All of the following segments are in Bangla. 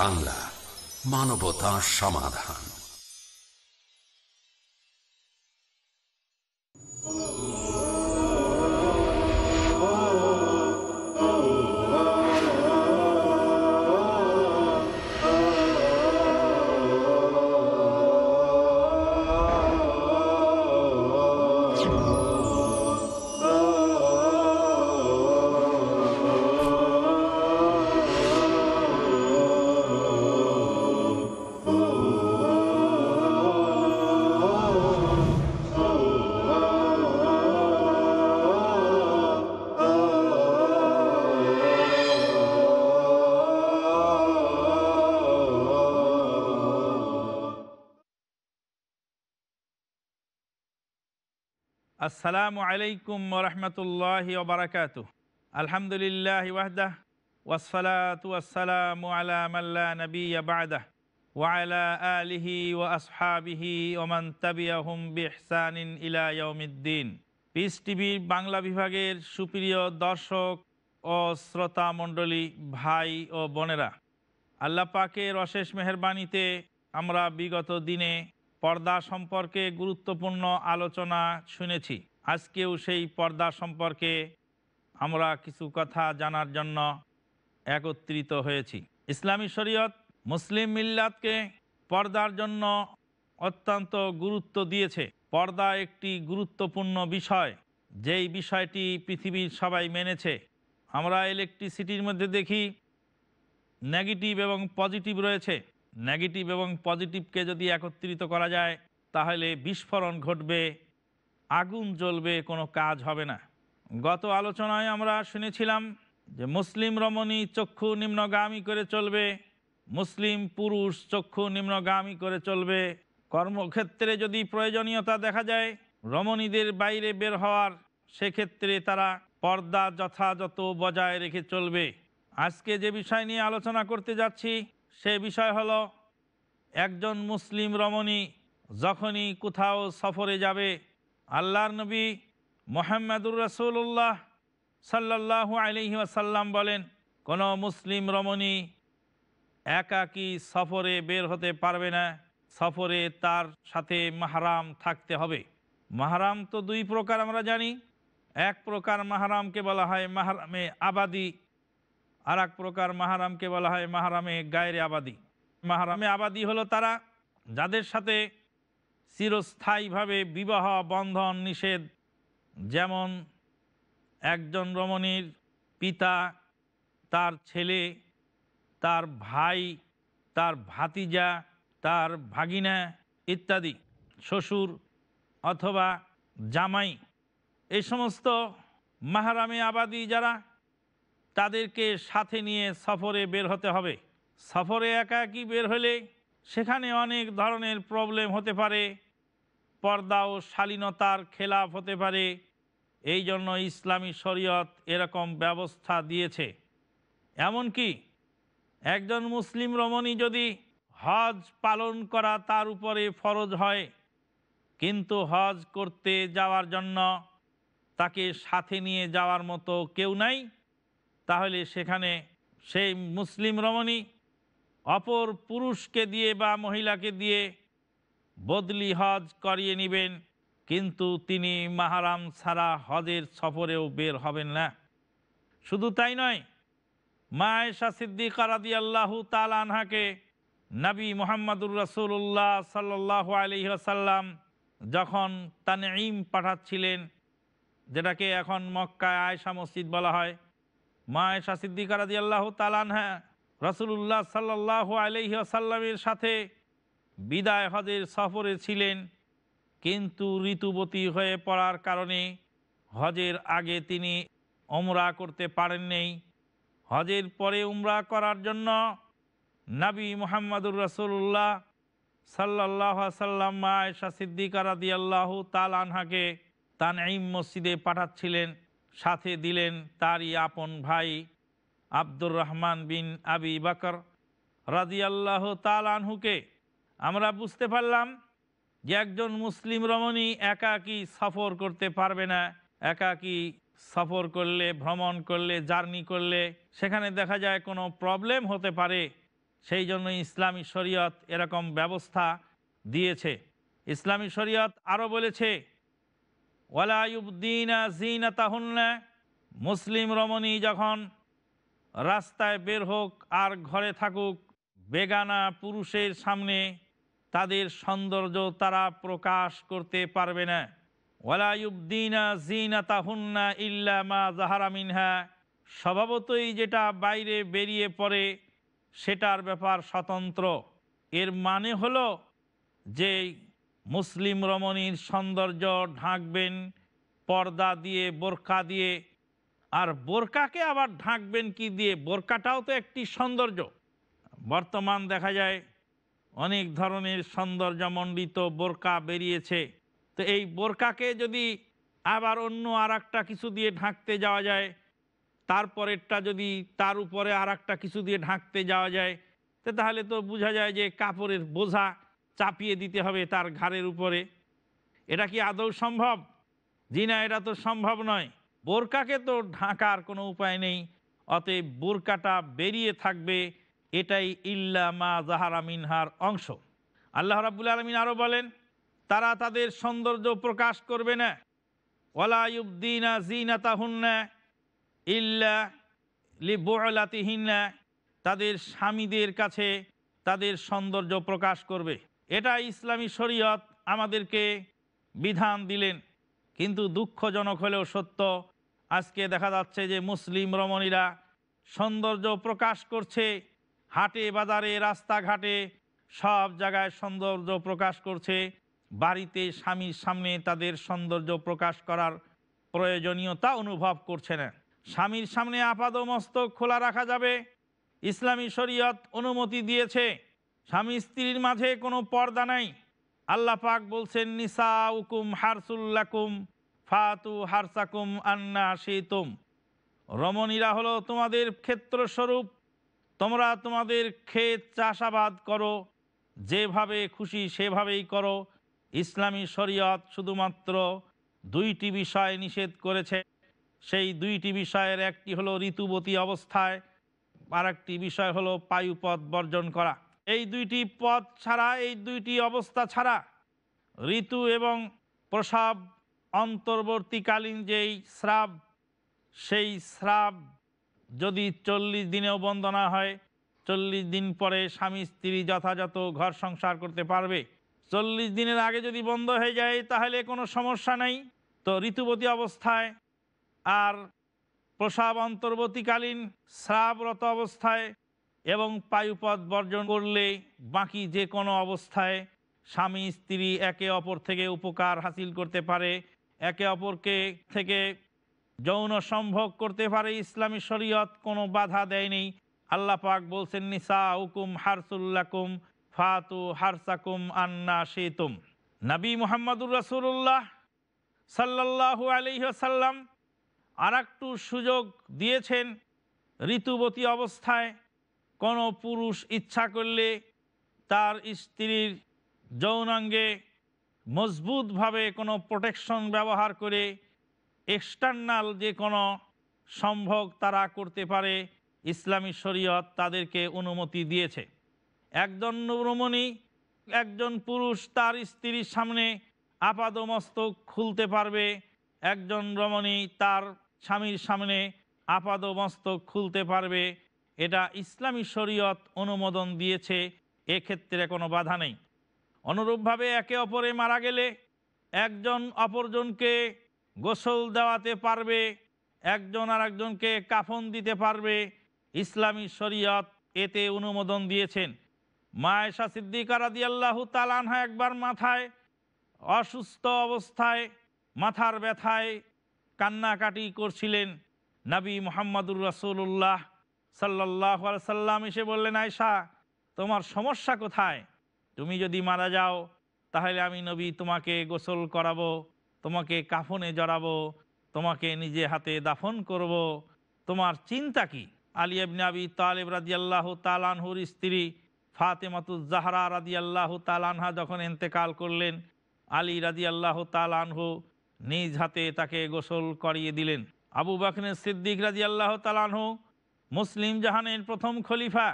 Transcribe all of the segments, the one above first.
বাংলা মানবতা সমাধান আসসালামু আলাইকুম রহমতুল্লাহ ওবরাকাত আলহামদুলিল্লাহ ওয়াহদাহ ওয়াসফালাতু আসসালামু মাল্লা নবী আবাদাহ ওয়ালা আলিহি ও আসহাবিহি ওমান তাবিয়াহুম বিহসান ইলা পিস টিভির বাংলা বিভাগের সুপ্রিয় দর্শক ও শ্রোতা মণ্ডলী ভাই ও বোনেরা আল্লাহ পাকের অশেষ মেহরবানিতে আমরা বিগত দিনে পর্দা সম্পর্কে গুরুত্বপূর্ণ আলোচনা শুনেছি আজকেও সেই পর্দা সম্পর্কে আমরা কিছু কথা জানার জন্য একত্রিত হয়েছি ইসলামী শরীয়ত মুসলিম মিল্লাতকে পর্দার জন্য অত্যন্ত গুরুত্ব দিয়েছে পর্দা একটি গুরুত্বপূর্ণ বিষয় যেই বিষয়টি পৃথিবীর সবাই মেনেছে আমরা ইলেকট্রিসিটির মধ্যে দেখি নেগেটিভ এবং পজিটিভ রয়েছে নেগেটিভ এবং পজিটিভকে যদি একত্রিত করা যায় তাহলে বিস্ফোরণ ঘটবে আগুন জ্বলবে কোনো কাজ হবে না গত আলোচনায় আমরা শুনেছিলাম যে মুসলিম রমণী চক্ষু নিম্নগামী করে চলবে মুসলিম পুরুষ চক্ষু নিম্নগামী করে চলবে কর্মক্ষেত্রে যদি প্রয়োজনীয়তা দেখা যায় রমণীদের বাইরে বের হওয়ার সেক্ষেত্রে তারা পর্দা যথাযথ বজায় রেখে চলবে আজকে যে বিষয় নিয়ে আলোচনা করতে যাচ্ছি সে বিষয় হল একজন মুসলিম রমণী যখনই কোথাও সফরে যাবে আল্লাহর নবী মোহাম্মদুর রসুল্লাহ সাল্লাহ আলহি আসাল্লাম বলেন কোনো মুসলিম রমণী একাকি সফরে বের হতে পারবে না সফরে তার সাথে মাহারাম থাকতে হবে মাহারাম তো দুই প্রকার আমরা জানি এক প্রকার মাহারামকে বলা হয় মাহারামে আবাদি আর এক প্রকার মাহারামকে বলা হয় মাহারামে গায়ের আবাদি মাহারামে আবাদি হলো তারা যাদের সাথে চিরস্থায়ীভাবে বিবাহ বন্ধন নিষেধ যেমন একজন রমণীর পিতা তার ছেলে তার ভাই তার ভাতিজা তার ভাগিনা ইত্যাদি শ্বশুর অথবা জামাই এই সমস্ত মাহারামে আবাদি যারা তাদেরকে সাথে নিয়ে সফরে বের হতে হবে সফরে একা কি বের হলে সেখানে অনেক ধরনের প্রবলেম হতে পারে পর্দা ও শালীনতার খেলাফ হতে পারে এই জন্য ইসলামী শরীয়ত এরকম ব্যবস্থা দিয়েছে এমনকি একজন মুসলিম রমণী যদি হজ পালন করা তার উপরে ফরজ হয় কিন্তু হজ করতে যাওয়ার জন্য তাকে সাথে নিয়ে যাওয়ার মতো কেউ নাই তাহলে সেখানে সেই মুসলিম রমণী অপর পুরুষকে দিয়ে বা মহিলাকে দিয়ে বদলি হজ করিয়ে নেবেন কিন্তু তিনি মাহারাম ছাড়া হজের সফরেও বের হবেন না শুধু তাই নয় মায়েশা সিদ্দিকা রাদি আল্লাহু আনহাকে নবী মোহাম্মদুর রসুল্লাহ সাল্লাহ আলহ্লাম যখন ইম পাঠাচ্ছিলেন যেটাকে এখন মক্কায় আয়সা মসজিদ বলা হয় মায়েশা সিদ্দিকা আল্লাহু আল্লাহ আনহা রসুল্লাহ সাল্লাহ আসাল্লামের সাথে বিদায় হজের সফরে ছিলেন কিন্তু ঋতুবতী হয়ে পড়ার কারণে হজের আগে তিনি ওমরা করতে পারেন নেই হজের পরে উমরা করার জন্য নাবী মোহাম্মদুর রসুল্লাহ সাল্লাহ সাল্লাম আয়সা সিদ্দিকার রাদি আল্লাহ তাল আনহাকে তান ইম মসজিদে পাঠাচ্ছিলেন সাথে দিলেন তারই আপন ভাই আব্দুর রহমান বিন আবি বাকর রাজিয়াল্লাহ তালানহুকে আমরা বুঝতে পারলাম যে একজন মুসলিম রমণী একাকি সফর করতে পারবে না একাকি সফর করলে ভ্রমণ করলে জার্নি করলে সেখানে দেখা যায় কোনো প্রবলেম হতে পারে সেই জন্য ইসলামী শরীয়ত এরকম ব্যবস্থা দিয়েছে ইসলামী শরীয়ত আরও বলেছে ওয়ালায়ুবদ্দিনা জিনা তাহন্না মুসলিম রমণী যখন রাস্তায় বের হোক আর ঘরে থাকুক বেগানা পুরুষের সামনে তাদের সৌন্দর্য তারা প্রকাশ করতে পারবে না ওয়ালায়ুবদিনা জিনা তাহুন্না ইল্লা মা জাহারা মিনহা স্বভাবতই যেটা বাইরে বেরিয়ে পড়ে সেটার ব্যাপার স্বতন্ত্র এর মানে হলো যে মুসলিম রমণীর সৌন্দর্য ঢাকবেন পর্দা দিয়ে বোরখা দিয়ে আর বোরকাকে আবার ঢাকবেন কি দিয়ে বোরকাটাও তো একটি সৌন্দর্য বর্তমান দেখা যায় অনেক ধরনের সৌন্দর্যমণ্ডিত বোরকা বেরিয়েছে তো এই বোরকাকে যদি আবার অন্য আর কিছু দিয়ে ঢাকতে যাওয়া যায় তারপরেরটা যদি তার উপরে আর কিছু দিয়ে ঢাকতে যাওয়া যায় তো তাহলে তো বোঝা যায় যে কাপড়ের বোঝা চাপিয়ে দিতে হবে তার ঘাড়ের উপরে এটা কি আদৌ সম্ভব জি না এটা তো সম্ভব নয় বোরকাকে তো ঢাকার কোনো উপায় নেই অতএব বোরকাটা বেরিয়ে থাকবে এটাই ইল্লামা জাহারা মিনহার অংশ আল্লাহ রাবুল আলমিন আরও বলেন তারা তাদের সৌন্দর্য প্রকাশ করবে না ওলায়ুবদিনা জিনাতাহুন্না ইল্লা লিবাতিহিনা তাদের স্বামীদের কাছে তাদের সৌন্দর্য প্রকাশ করবে এটা ইসলামী শরীয়ত আমাদেরকে বিধান দিলেন কিন্তু দুঃখজনক হলেও সত্য আজকে দেখা যাচ্ছে যে মুসলিম রমণীরা সৌন্দর্য প্রকাশ করছে হাটে বাজারে রাস্তাঘাটে সব জায়গায় সৌন্দর্য প্রকাশ করছে বাড়িতে স্বামীর সামনে তাদের সৌন্দর্য প্রকাশ করার প্রয়োজনীয়তা অনুভব করছে না স্বামীর সামনে আপাদ মস্তক খোলা রাখা যাবে ইসলামী শরীয়ত অনুমতি দিয়েছে স্বামী স্ত্রীর মাঝে কোনো পর্দা নাই আল্লাহ পাক বলছেন নিসা উকুম হারসুল্লাকুম ফাতু হারসাকুম আন্না শীতুম রমণীরা হলো তোমাদের ক্ষেত্রস্বরূপ তোমরা তোমাদের ক্ষেত চাষাবাদ করো যেভাবে খুশি সেভাবেই করো ইসলামী শরীয়ত শুধুমাত্র দুইটি বিষয় নিষেধ করেছে সেই দুইটি বিষয়ের একটি হলো ঋতুবতী অবস্থায় আর একটি বিষয় হলো পায়ুপথ বর্জন করা এই দুইটি পথ ছাড়া এই দুইটি অবস্থা ছাড়া ঋতু এবং প্রসাব অন্তর্বর্তীকালীন যেই শ্রাব সেই শ্রাব যদি চল্লিশ দিনেও বন্ধ না হয় চল্লিশ দিন পরে স্বামী স্ত্রী যথাযথ ঘর সংসার করতে পারবে চল্লিশ দিনের আগে যদি বন্ধ হয়ে যায় তাহলে কোনো সমস্যা নেই তো ঋতুবতী অবস্থায় আর প্রসাব অন্তর্বর্তীকালীন শ্রাবরত অবস্থায় এবং পায়ুপথ বর্জন করলে বাকি যে কোনো অবস্থায় স্বামী স্ত্রী একে অপর থেকে উপকার হাসিল করতে পারে একে অপরকে থেকে যৌন সম্ভব করতে পারে ইসলামী শরীয়ত কোনো বাধা দেয়নি আল্লাহ পাক বলছেন নিসা উকুম হারসুল্লাকুম ফাতু হারসাকুম আন্না সেতুম নবী মোহাম্মদুর রসুল্লাহ সাল্লাহু আলহ্লাম আর একটু সুযোগ দিয়েছেন ঋতুবতী অবস্থায় কোনো পুরুষ ইচ্ছা করলে তার স্ত্রীর যৌনাঙ্গে মজবুতভাবে কোনো প্রোটেকশন ব্যবহার করে এক্সটার্নাল যে কোনো সম্ভব তারা করতে পারে ইসলামী শরীয়ত তাদেরকে অনুমতি দিয়েছে একজন রমণী একজন পুরুষ তার স্ত্রীর সামনে আপাদমস্তক খুলতে পারবে একজন রমণী তার স্বামীর সামনে আপাদমস্তক খুলতে পারবে এটা ইসলামী শরীয়ত অনুমোদন দিয়েছে এক্ষেত্রে কোনো বাধা নেই অনুরূপভাবে একে অপরে মারা গেলে একজন অপরজনকে গোসল দেওয়াতে পারবে একজন আর একজনকে কাফন দিতে পারবে ইসলামী শরীয়ত এতে অনুমোদন দিয়েছেন মায়েশা সিদ্দিকারাদি রাদি আল্লাহ তালানহা একবার মাথায় অসুস্থ অবস্থায় মাথার ব্যথায় কান্নাকাটি করছিলেন নাবী মোহাম্মদুর রসুল্লাহ সাল্লাহ সাল্লাম এসে বললেন আয়সা তোমার সমস্যা কোথায় তুমি যদি মারা যাও তাহলে আমি নবী তোমাকে গোসল করাবো তোমাকে কাফনে জড়াবো তোমাকে নিজে হাতে দাফন করব। তোমার চিন্তা কি আলী আবিন আবি তালেব রাজিয়াল্লাহ তালানহুর স্ত্রী ফাতেমাতুজাহরা রাজিয়াল্লাহ তালানহা যখন এতেকাল করলেন আলী রাজিয়াল্লাহ তালানহু নিজ হাতে তাকে গোসল করিয়ে দিলেন আবু বাকনে সিদ্দিক রাজিয়াল্লাহ তালানহু মুসলিম জাহানের প্রথম খলিফা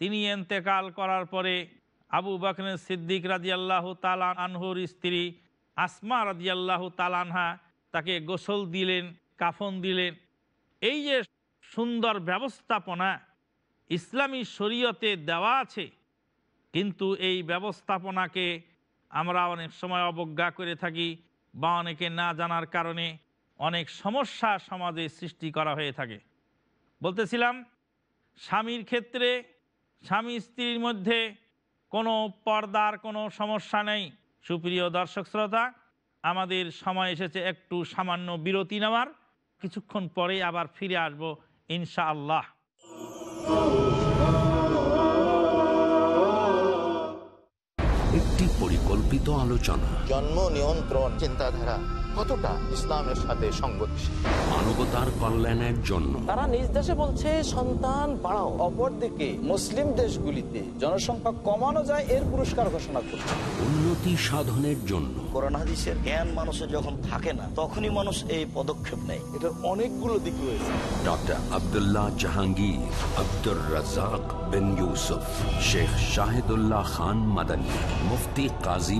তিনি এতেকাল করার পরে আবু বাকর সিদ্দিক রাজিয়াল্লাহ তালান আনহুর স্ত্রী আসমা রাজিয়াল্লাহ তালানহা তাকে গোসল দিলেন কাফন দিলেন এই যে সুন্দর ব্যবস্থাপনা ইসলামী শরীয়তে দেওয়া আছে কিন্তু এই ব্যবস্থাপনাকে আমরা অনেক সময় অবজ্ঞা করে থাকি বা অনেকে না জানার কারণে অনেক সমস্যা সমাজে সৃষ্টি করা হয়ে থাকে বলতেছিলাম স্বামীর ক্ষেত্রে স্বামী স্ত্রীর মধ্যে কোনো পর্দার কোনো সমস্যা নেই সুপ্রিয় দর্শক শ্রোতা আমাদের সময় এসেছে একটু সামান্য বিরতি নেওয়ার কিছুক্ষণ পরেই আবার ফিরে আসবো ইনশাআল্লাহ আলোপিত আলোচনা জন্ম নিয়ন্ত্রণ চিন্তাধারা কতটা ইসলামের সাথে সংগতিশীল মানবতার কল্যাণের জন্য তারা নিজ দেশে বলছে সন্তান বাড়াও অপরদিকে মুসলিম দেশগুলিতে জনসংখ্যা কমানো যায় এর পুরস্কার ঘোষণা করছে উন্নতি সাধনের জন্য করোনা জ্ঞান মানুষের যখন থাকে না তখনই মানুষ এই পদক্ষেপ নেয় এটার অনেকগুলো দিক রয়েছে ডক্টর আব্দুল্লাহ জাহাঙ্গীর আব্দুর রাজাক বিন ইউসুফ শেখ শাহিদুল্লাহ খান মাদানী মুফতি কাজী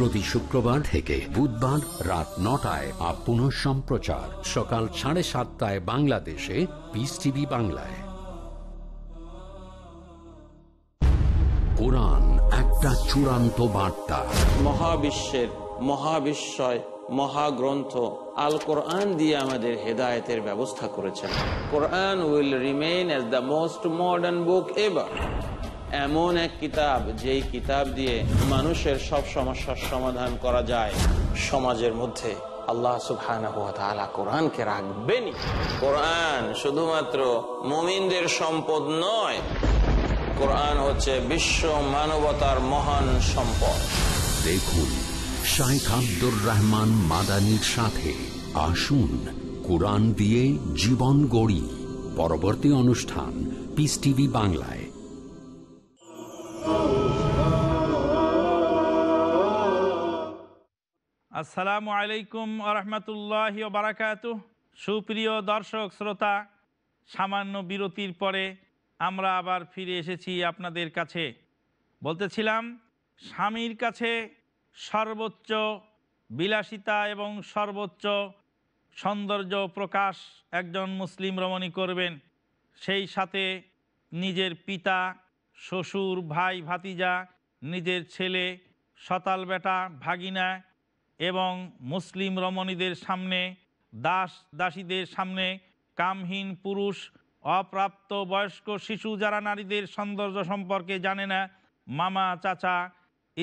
প্রতি শুক্রবার থেকে বুধবার রাত নটায় আর পুনঃ সম্প্রচার সকাল সাড়ে সাতটায় বাংলাদেশে পিস টিভি বাংলায় কোরআন একটা চূড়ান্ত বার্তা মহাবিশ্বের মহাবিশ্বয় মহাগ্রন্থ আল কোরআন দিয়ে আমাদের হেদায়তের ব্যবস্থা করেছেন Quran will remain as the most modern book ever এমন এক কিতাব যেই কিতাব দিয়ে মানুষের সব সমস্যার সমাধান করা যায় সমাজের মধ্যে আল্লাহ সুখানা কোরআনকে রাখবেনি কোরআন শুধুমাত্র মমিনদের সম্পদ নয় কোরআন হচ্ছে বিশ্ব মানবতার মহান সম্পদ দেখুন শাইখ আব্দুর রহমান মাদানির সাথে আসুন কোরআন দিয়ে জীবন গড়ি পরবর্তী অনুষ্ঠান পিস টিভি বাংলায় আসসালামু আলাইকুম আরহামতুল্লাহ বারাকাত সুপ্রিয় দর্শক শ্রোতা সামান্য বিরতির পরে আমরা আবার ফিরে এসেছি আপনাদের কাছে বলতেছিলাম স্বামীর কাছে সর্বোচ্চ বিলাসিতা এবং সর্বোচ্চ সৌন্দর্য প্রকাশ একজন মুসলিম রমণী করবেন সেই সাথে নিজের পিতা শ্বশুর ভাই ভাতিজা নিজের ছেলে সতাল বেটা ভাগিনা এবং মুসলিম রমণীদের সামনে দাস দাসীদের সামনে কামহীন পুরুষ অপ্রাপ্ত বয়স্ক শিশু যারা নারীদের সৌন্দর্য সম্পর্কে জানে না মামা চাচা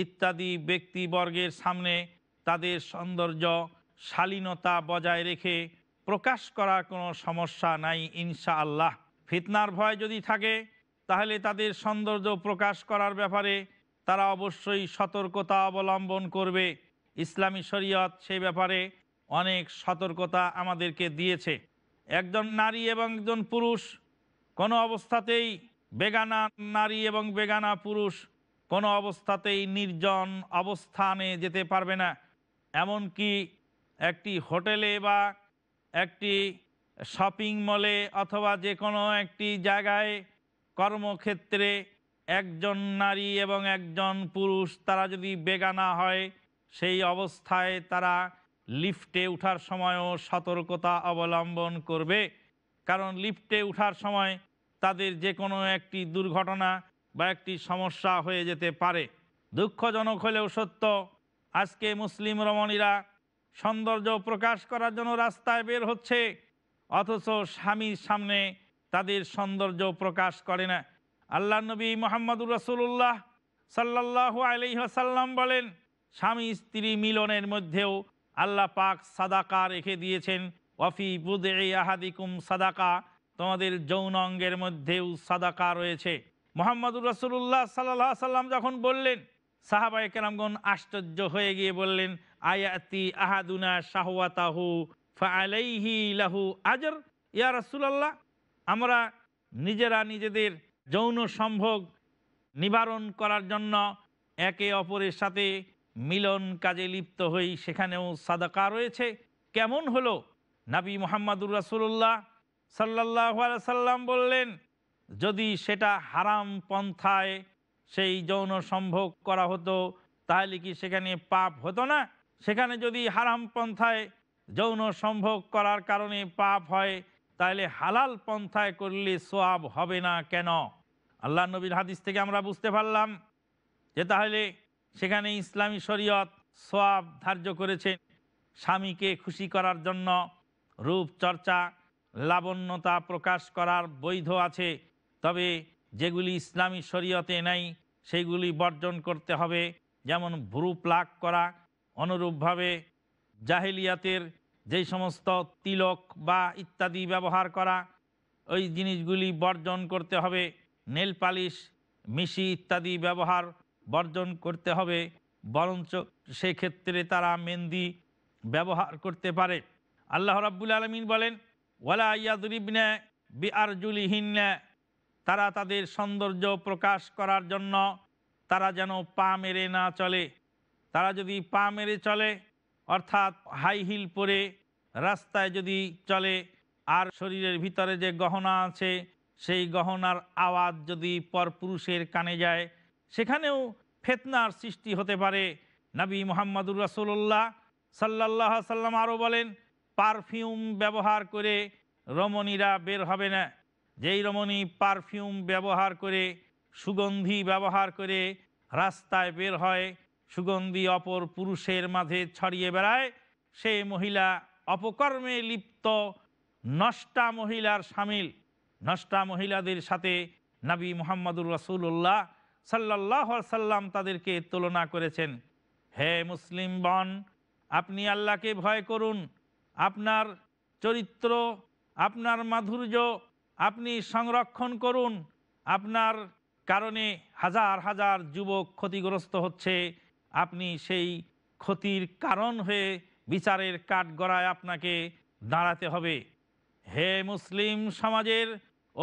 ইত্যাদি ব্যক্তিবর্গের সামনে তাদের সৌন্দর্য শালীনতা বজায় রেখে প্রকাশ করা কোনো সমস্যা নাই ইনশা আল্লাহ ফিতনার ভয় যদি থাকে তাহলে তাদের সৌন্দর্য প্রকাশ করার ব্যাপারে তারা অবশ্যই সতর্কতা অবলম্বন করবে ইসলামী শরীয়ত সে ব্যাপারে অনেক সতর্কতা আমাদেরকে দিয়েছে একজন নারী এবং একজন পুরুষ কোনো অবস্থাতেই বেগানা নারী এবং বেগানা পুরুষ কোনো অবস্থাতেই নির্জন অবস্থানে যেতে পারবে না এমনকি একটি হোটেলে বা একটি শপিং মলে অথবা যে কোনো একটি জায়গায় কর্মক্ষেত্রে একজন নারী এবং একজন পুরুষ তারা যদি বেগানা হয় সেই অবস্থায় তারা লিফটে উঠার সময়ও সতর্কতা অবলম্বন করবে কারণ লিফটে উঠার সময় তাদের যে কোনো একটি দুর্ঘটনা বা একটি সমস্যা হয়ে যেতে পারে দুঃখজনক হলেও সত্য আজকে মুসলিম রমণীরা সৌন্দর্য প্রকাশ করার জন্য রাস্তায় বের হচ্ছে অথচ স্বামীর সামনে তাদের সৌন্দর্য প্রকাশ করে না আল্লাহ নবী মোহাম্মদুর রসুল্লাহ সাল্লাহ আলহ্লাম বলেন স্বামী স্ত্রী মিলনের মধ্যেও আল্লাহ পাক সাদাকা রেখে দিয়েছেন ওয়াফি বুদে আহাদিকুম সাদাকা তোমাদের যৌন অঙ্গের মধ্যেও সাদাকা রয়েছে মোহাম্মদুর রসুল্লাহ সাল্লাহ সাল্লাম যখন বললেন সাহাবাই কেরামগণ আশ্চর্য হয়ে গিয়ে বললেন আয়াতি আহাদুনা শাহওয়াতাহু ফলাইহি লাহু আজর ইয়া রসুলাল্লাহ আমরা নিজেরা নিজেদের যৌন সম্ভোগ নিবারণ করার জন্য একে অপরের সাথে মিলন কাজে লিপ্ত হই সেখানেও সাদাকা রয়েছে কেমন হলো নাবি মোহাম্মদুর রাসুল্লাহ সাল্লাহ সাল্লাম বললেন যদি সেটা হারাম পন্থায় সেই যৌন সম্ভোগ করা হতো তাহলে কি সেখানে পাপ হতো না সেখানে যদি হারাম পন্থায় যৌন সম্ভোগ করার কারণে পাপ হয় তাহলে হালাল পন্থায় করলে সোয়াব হবে না কেন আল্লাহ নবীর হাদিস থেকে আমরা বুঝতে পারলাম যে তাহলে সেখানে ইসলামী শরীয়ত সোয়াব ধার্য করেছে স্বামীকে খুশি করার জন্য রূপ চর্চা লাবণ্যতা প্রকাশ করার বৈধ আছে তবে যেগুলি ইসলামী শরীয়তে নাই সেইগুলি বর্জন করতে হবে যেমন ভ্রু প্লাক করা অনুরূপভাবে জাহেলিয়াতের যেই সমস্ত তিলক বা ইত্যাদি ব্যবহার করা ওই জিনিসগুলি বর্জন করতে হবে নেল পালিশ মিশি ইত্যাদি ব্যবহার বর্জন করতে হবে বরঞ্চ সেক্ষেত্রে তারা মেহেন্দি ব্যবহার করতে পারে আল্লাহ রাবুল আলমিন বলেন ওয়ালা ইয়াদুরিবিনা বিআরজুলিহিনা তারা তাদের সৌন্দর্য প্রকাশ করার জন্য তারা যেন পা মেরে না চলে তারা যদি পা মেরে চলে অর্থাৎ হাই হিল পরে রাস্তায় যদি চলে আর শরীরের ভিতরে যে গহনা আছে সেই গহনার আওয়াজ যদি পরপুরুষের কানে যায় সেখানেও ফেতনার সৃষ্টি হতে পারে নবী মোহাম্মদুর রাসুল্লাহ সাল্লাহ সাল্লাম আরও বলেন পারফিউম ব্যবহার করে রমণীরা বের হবে না যেই রমণী পারফিউম ব্যবহার করে সুগন্ধি ব্যবহার করে রাস্তায় বের হয় সুগন্ধি অপর পুরুষের মাঝে ছড়িয়ে বেড়ায় সে মহিলা অপকর্মে লিপ্ত নষ্টা মহিলার সামিল নষ্টা মহিলাদের সাথে নাবী মোহাম্মদুর রাসুল্লাহ সাল্লাহ সাল্লাম তাদেরকে তুলনা করেছেন হে মুসলিম বন আপনি আল্লাহকে ভয় করুন আপনার চরিত্র আপনার মাধুর্য আপনি সংরক্ষণ করুন আপনার কারণে হাজার হাজার যুবক ক্ষতিগ্রস্ত হচ্ছে আপনি সেই ক্ষতির কারণ হয়ে বিচারের কাঠগড়ায় আপনাকে দাঁড়াতে হবে হে মুসলিম সমাজের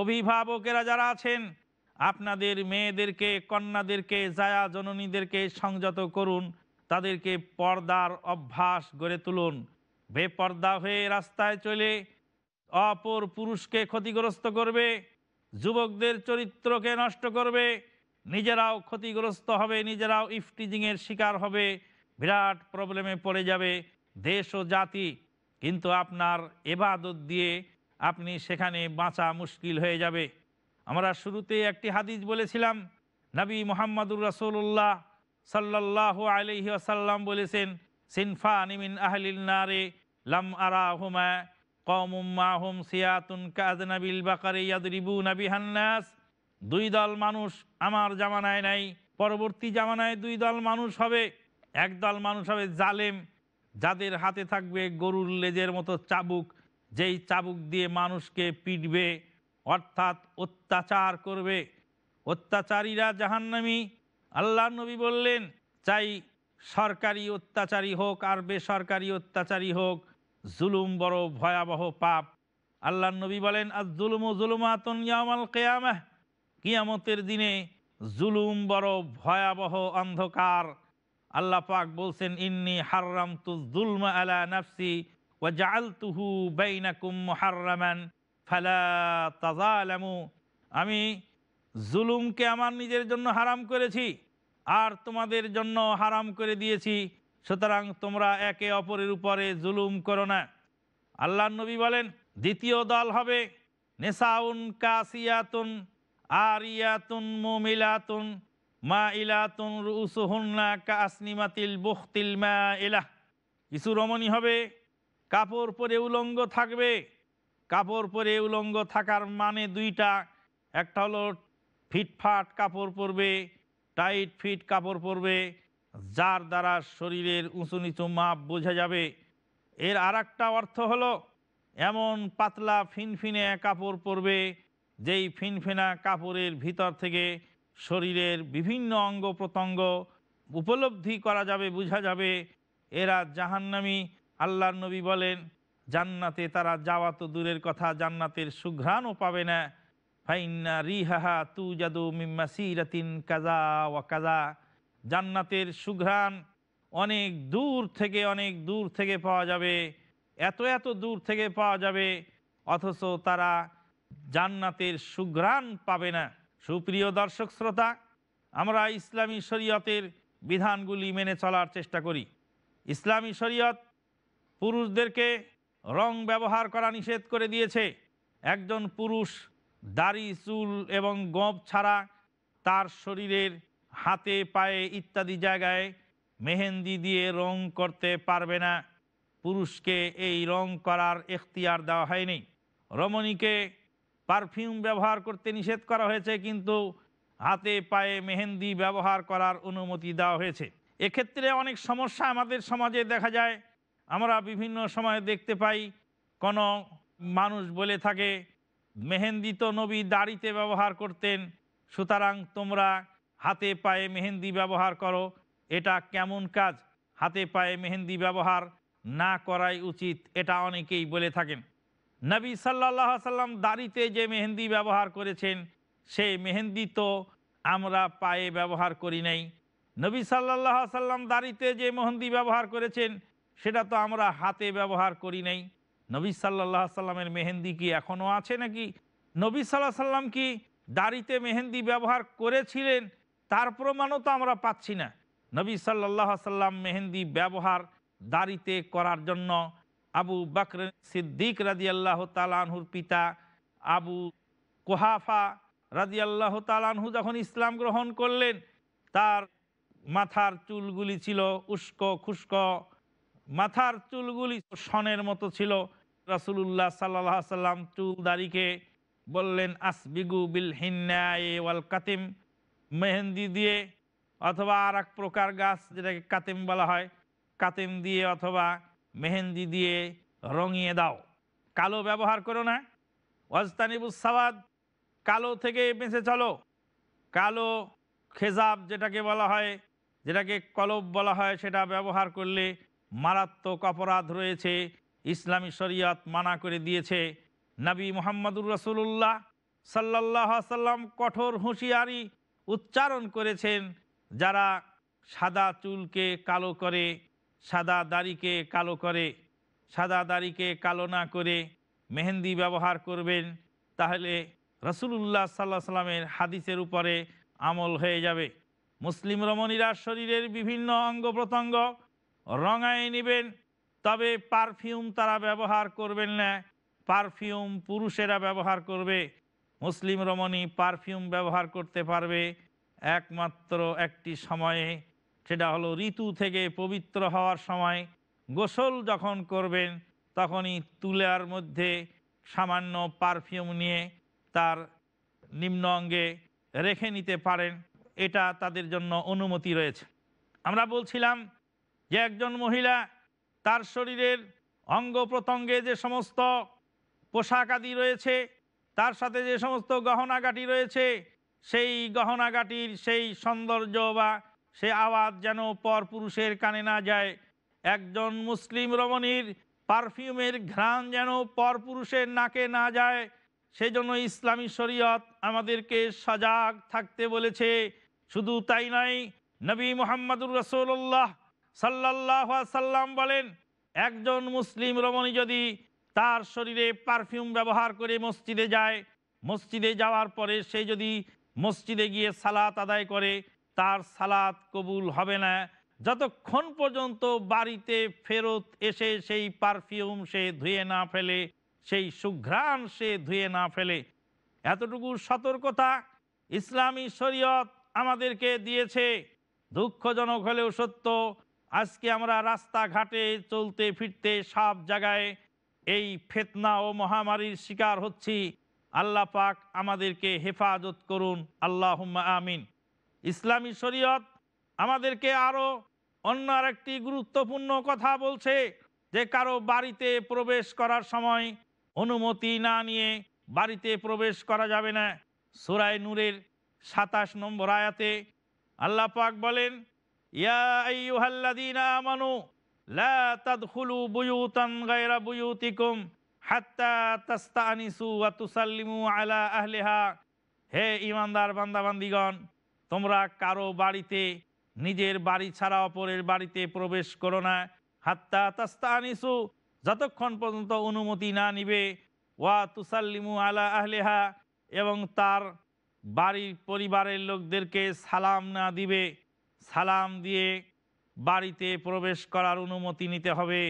অভিভাবকেরা যারা আছেন আপনাদের মেয়েদেরকে কন্যাদেরকে জায়া জননীদেরকে সংযত করুন তাদেরকে পর্দার অভ্যাস গড়ে তুলুন বেপর্দা হয়ে রাস্তায় চলে অপর পুরুষকে ক্ষতিগ্রস্ত করবে যুবকদের চরিত্রকে নষ্ট করবে নিজেরাও ক্ষতিগ্রস্ত হবে নিজেরাও ইফটিজিংয়ের শিকার হবে বিরাট প্রবলেমে পড়ে যাবে দেশ ও জাতি কিন্তু আপনার এবাদত দিয়ে আপনি সেখানে বাঁচা মুশকিল হয়ে যাবে আমরা শুরুতে একটি হাদিস বলেছিলাম নবী মোহাম্মদুর রাসুল্লাহ সাল্লাহ আলহি আসাল্লাম বলেছেন সিনফা আহলিল নারে লাম আরা হুমা কমুম্মাহুম সিয়াতুন কাজনাবিল বাকারে ইয়াদিবু নাবি হান্নাস দুই দল মানুষ আমার জামানায় নাই পরবর্তী জামানায় দুই দল মানুষ হবে এক দল মানুষ হবে জালেম যাদের হাতে থাকবে গরুর লেজের মতো চাবুক যেই চাবুক দিয়ে মানুষকে পিটবে অর্থাৎ অত্যাচার করবে অত্যাচারীরা জাহান্নামী আল্লাহ নবী বললেন চাই সরকারি অত্যাচারী হোক আর বেসরকারি অত্যাচারী হোক জুলুম বড় ভয়াবহ পাপ আল্লাহ নবী বলেন আর জুলুম জুলুমাতন ইয়ামাল কেয়ামাহ কিয়ামতের দিনে জুলুম বড় ভয়াবহ অন্ধকার আল্লাহ পাক বলছেন ইন্নি হার্রাম তু জুলমা আলা নাফসি ও জাল তুহু বেইনাকুম হার্রামান ফালা তাজা আলামু আমি জুলুমকে আমার নিজের জন্য হারাম করেছি আর তোমাদের জন্য হারাম করে দিয়েছি সুতরাং তোমরা একে অপরের উপরে জুলুম করো না আল্লাহ নবী বলেন দ্বিতীয় দল হবে নেশাউন কাসিয়াতুন আরিয়াতুন মোমিলাতুন মা ইলাতুন রুসুহন্না কাসনিমাতিল বুখতিল মা এলাহ কিছু রমণী হবে কাপড় পরে উলঙ্গ থাকবে কাপড় পরে উলঙ্গ থাকার মানে দুইটা একটা হলো ফিটফাট কাপড় পরবে টাইট ফিট কাপড় পরবে যার দ্বারা শরীরের উঁচু নিচু মাপ বোঝা যাবে এর আর অর্থ হলো এমন পাতলা ফিনফিনে কাপড় পরবে যেই ফিনফিনা কাপড়ের ভিতর থেকে শরীরের বিভিন্ন অঙ্গ প্রত্যঙ্গ উপলব্ধি করা যাবে বোঝা যাবে এরা জাহান্নামি আল্লাহর নবী বলেন জান্নাতে তারা যাওয়া তো দূরের কথা জান্নাতের সুঘ্রাণও পাবে না ফাইন্না রিহাহা তু জাদু মিম্মাসিরাতিন কাজা ও কাজা জান্নাতের সুঘ্রাণ অনেক দূর থেকে অনেক দূর থেকে পাওয়া যাবে এত এত দূর থেকে পাওয়া যাবে অথচ তারা জান্নাতের সুঘ্রাণ পাবে না সুপ্রিয় দর্শক শ্রোতা আমরা ইসলামী শরীয়তের বিধানগুলি মেনে চলার চেষ্টা করি ইসলামী শরীয়ত পুরুষদেরকে রং ব্যবহার করা নিষেধ করে দিয়েছে একজন পুরুষ দাড়ি চুল এবং গপ ছাড়া তার শরীরের হাতে পায়ে ইত্যাদি জায়গায় মেহেন্দি দিয়ে রং করতে পারবে না পুরুষকে এই রং করার এখতিয়ার দেওয়া হয়নি রমণীকে পারফিউম ব্যবহার করতে নিষেধ করা হয়েছে কিন্তু হাতে পায়ে মেহেন্দি ব্যবহার করার অনুমতি দেওয়া হয়েছে এক্ষেত্রে অনেক সমস্যা আমাদের সমাজে দেখা যায় আমরা বিভিন্ন সময় দেখতে পাই কোনো মানুষ বলে থাকে মেহেন্দি তো নবী দাড়িতে ব্যবহার করতেন সুতরাং তোমরা হাতে পায়ে মেহেন্দি ব্যবহার করো এটা কেমন কাজ হাতে পায়ে মেহেন্দি ব্যবহার না করাই উচিত এটা অনেকেই বলে থাকেন নবী সাল্লাহ সাল্লাম দাড়িতে যে মেহেন্দি ব্যবহার করেছেন সেই মেহেন্দি তো আমরা পায়ে ব্যবহার করি নাই নবী সাল্লাহ সাল্লাম দাড়িতে যে মেহেন্দি ব্যবহার করেছেন সেটা তো আমরা হাতে ব্যবহার করি নাই নবী সাল্লাহ সাল্লামের মেহেন্দি কি এখনও আছে নাকি নবী সাল্লাহ সাল্লাম কি দাড়িতে মেহেন্দি ব্যবহার করেছিলেন তার প্রমাণও তো আমরা পাচ্ছি না নবী সাল্লাহ সাল্লাম মেহেন্দি ব্যবহার দাড়িতে করার জন্য আবু বাকর সিদ্দিক রাজি আল্লাহ তালানহুর পিতা আবু কোহাফা রাজি আল্লাহ তালানহু যখন ইসলাম গ্রহণ করলেন তার মাথার চুলগুলি ছিল উস্ক খুস্ক মাথার চুলগুলি সনের মতো ছিল রাসুল্লাহ সাল্লাহ সাল্লাম চুল দাড়িকে বললেন আসবিগু বিল হিন্নায় ওয়াল কাতিম মেহেন্দি দিয়ে অথবা আর এক প্রকার গাছ যেটাকে কাতিম বলা হয় কাতিম দিয়ে অথবা মেহেন্দি দিয়ে রঙিয়ে দাও কালো ব্যবহার করো না সাবাদ কালো থেকে বেঁচে চলো কালো খেজাব যেটাকে বলা হয় যেটাকে কলব বলা হয় সেটা ব্যবহার করলে মারাত্মক অপরাধ রয়েছে ইসলামী শরীয়ত মানা করে দিয়েছে নবী মোহাম্মদুর রসুল্লাহ সাল্লাহ সাল্লাম কঠোর হুঁশিয়ারি উচ্চারণ করেছেন যারা সাদা চুলকে কালো করে সাদা দাড়িকে কালো করে সাদা দাড়িকে কালো না করে মেহেন্দি ব্যবহার করবেন তাহলে রসুল্লাহ সাল্লাহ সাল্লামের হাদিসের উপরে আমল হয়ে যাবে মুসলিম রমণীরা শরীরের বিভিন্ন অঙ্গ প্রত্যঙ্গ রঙায় নেবেন তবে পারফিউম তারা ব্যবহার করবেন না পারফিউম পুরুষেরা ব্যবহার করবে মুসলিম রমণী পারফিউম ব্যবহার করতে পারবে একমাত্র একটি সময়ে সেটা হলো ঋতু থেকে পবিত্র হওয়ার সময় গোসল যখন করবেন তখনই তুলার মধ্যে সামান্য পারফিউম নিয়ে তার নিম্ন অঙ্গে রেখে নিতে পারেন এটা তাদের জন্য অনুমতি রয়েছে আমরা বলছিলাম যে একজন মহিলা তার শরীরের অঙ্গ প্রত্যঙ্গে যে সমস্ত পোশাক আদি রয়েছে তার সাথে যে সমস্ত গহনাগাটি রয়েছে সেই গহনাগাটির সেই সৌন্দর্য বা সে আওয়াজ যেন পর পুরুষের কানে না যায় একজন মুসলিম রমণীর পারফিউমের ঘ্রাণ যেন পর পুরুষের নাকে না যায় সেজন্য ইসলামী শরীয়ত আমাদেরকে সজাগ থাকতে বলেছে শুধু তাই নয় নবী মোহাম্মদুর রসোল্লাহ সাল্লাহ সাল্লাম বলেন একজন মুসলিম রমণী যদি তার শরীরে পারফিউম ব্যবহার করে মসজিদে যায় মসজিদে যাওয়ার পরে সে যদি মসজিদে গিয়ে সালাত আদায় করে তার সালাত কবুল হবে না যতক্ষণ পর্যন্ত বাড়িতে ফেরত এসে সেই পারফিউম সে ধুয়ে না ফেলে সেই সুঘ্রাণ সে ধুয়ে না ফেলে এতটুকু সতর্কতা ইসলামী শরীয়ত আমাদেরকে দিয়েছে দুঃখজনক হলেও সত্য আজকে আমরা রাস্তাঘাটে চলতে ফিরতে সব জায়গায় এই ফেতনা ও মহামারীর শিকার হচ্ছি আল্লাহ পাক আমাদেরকে হেফাজত করুন আল্লাহ আমিন ইসলামী শরীয়ত আমাদেরকে আরও অন্য একটি গুরুত্বপূর্ণ কথা বলছে যে কারো বাড়িতে প্রবেশ করার সময় অনুমতি না নিয়ে বাড়িতে প্রবেশ করা যাবে না সুরায় নূরের সাতাশ নম্বর আয়াতে আল্লাহ পাক বলেন হে ইমানদার বান্দাবান্দিগণ তোমরা কারো বাড়িতে নিজের বাড়ি ছাড়া অপরের বাড়িতে প্রবেশ করো না হাত্তা তাস্তা আনিসু যতক্ষণ পর্যন্ত অনুমতি না নিবে ওয়া তুসাল্লিমু আলা আহলেহা এবং তার বাড়ির পরিবারের লোকদেরকে সালাম না দিবে সালাম দিয়ে বাড়িতে প্রবেশ করার অনুমতি নিতে হবে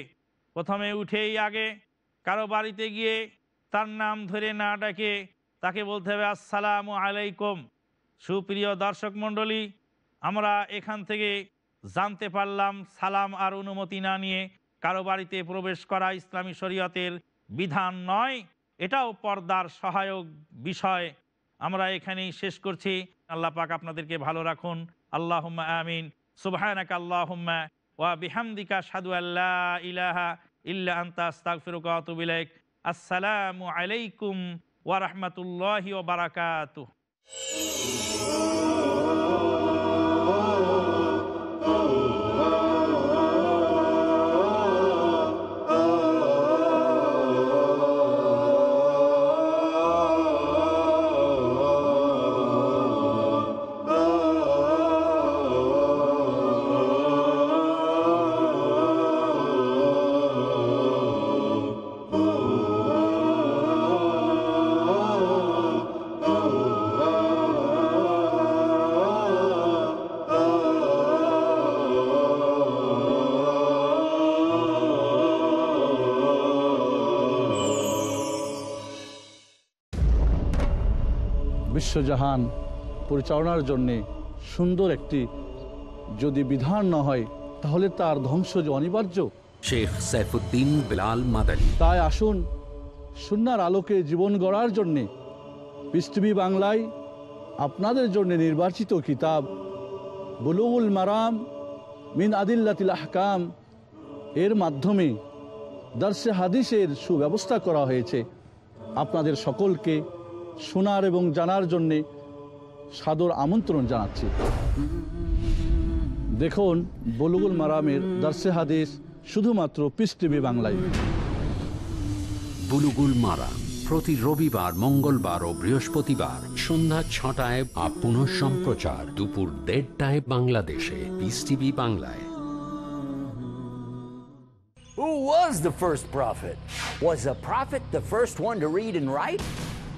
প্রথমে উঠেই আগে কারো বাড়িতে গিয়ে তার নাম ধরে না ডাকে তাকে বলতে হবে আসসালাম আলাইকুম সুপ্রিয় দর্শক মণ্ডলী আমরা এখান থেকে জানতে পারলাম সালাম আর অনুমতি না নিয়ে কারো বাড়িতে প্রবেশ করা ইসলামী শরীয়তের বিধান নয় এটাও পর্দার সহায়ক বিষয় আমরা এখানেই শেষ করছি আল্লাহ পাক আপনাদেরকে ভালো রাখুন আল্লাহম্মা আমিন সুবহানাক আল্লাহম্মা ওয়া বিহামদিকা সাদু আল্লাহ ইলাহা ইল্লা আন্তা আস্তাগফিরুকা ওয়া আতুবু আসসালামু আলাইকুম ওয়া রাহমাতুল্লাহি ওয়া বিশ্বজাহান পরিচালনার জন্যে সুন্দর একটি যদি বিধান না হয় তাহলে তার ধ্বংস যে অনিবার্য শেখ সাইফুদ্দিন বিলাল মাদানী তাই আসুন সুনার আলোকে জীবন গড়ার জন্যে পৃথিবী বাংলায় আপনাদের জন্য নির্বাচিত কিতাব বুলুল মারাম মিন আদিল্লাতিল আহকাম এর মাধ্যমে দর্শে হাদিসের সুব্যবস্থা করা হয়েছে আপনাদের সকলকে শোনার এবং জানার জন্যে সাদর আমন্ত্রণ জানাচ্ছি দেখুন বলুগুল মারামের দার্সে হাদিস শুধুমাত্র পিস টিভি বাংলায় বুলুগুল মারাম প্রতি রবিবার মঙ্গলবার ও বৃহস্পতিবার সন্ধ্যা ছটায় বা পুনঃ সম্প্রচার দুপুর দেড়টায় বাংলাদেশে পিস টিভি বাংলায় Who was the first prophet? Was a prophet the first one to read and write?